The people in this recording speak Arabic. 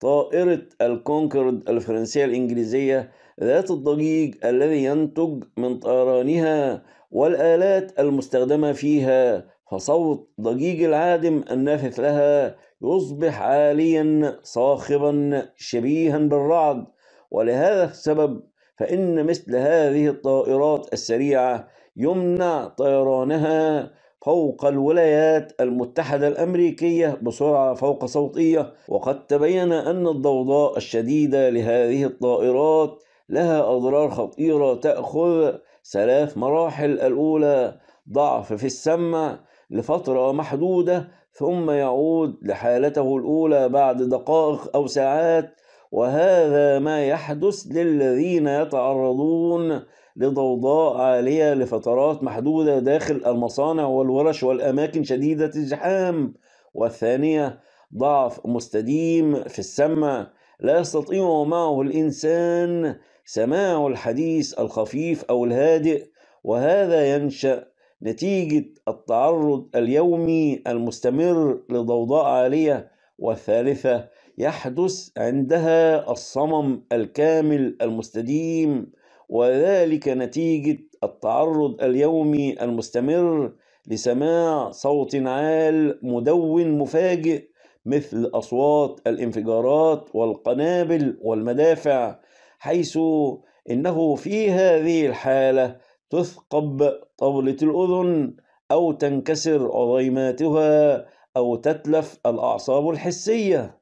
طائرة الكونكورد الفرنسية الإنجليزية ذات الضجيج الذي ينتج من طيرانها والآلات المستخدمة فيها فصوت ضجيج العادم النافث لها يصبح عاليا صاخبا شبيها بالرعد ولهذا السبب فإن مثل هذه الطائرات السريعة يمنع طيرانها فوق الولايات المتحدة الأمريكية بسرعة فوق صوتية وقد تبين أن الضوضاء الشديدة لهذه الطائرات لها أضرار خطيرة تأخذ ثلاث مراحل الأولى ضعف في السمع لفترة محدودة ثم يعود لحالته الأولى بعد دقائق أو ساعات وهذا ما يحدث للذين يتعرضون لضوضاء عالية لفترات محدودة داخل المصانع والورش والأماكن شديدة الزحام والثانية ضعف مستديم في السمع لا يستطيع معه الإنسان سماع الحديث الخفيف أو الهادئ وهذا ينشأ نتيجة التعرض اليومي المستمر لضوضاء عالية والثالثة يحدث عندها الصمم الكامل المستديم وذلك نتيجة التعرض اليومي المستمر لسماع صوت عال مدون مفاجئ مثل أصوات الانفجارات والقنابل والمدافع حيث إنه في هذه الحالة تثقب طبلة الأذن أو تنكسر عظيماتها أو تتلف الأعصاب الحسية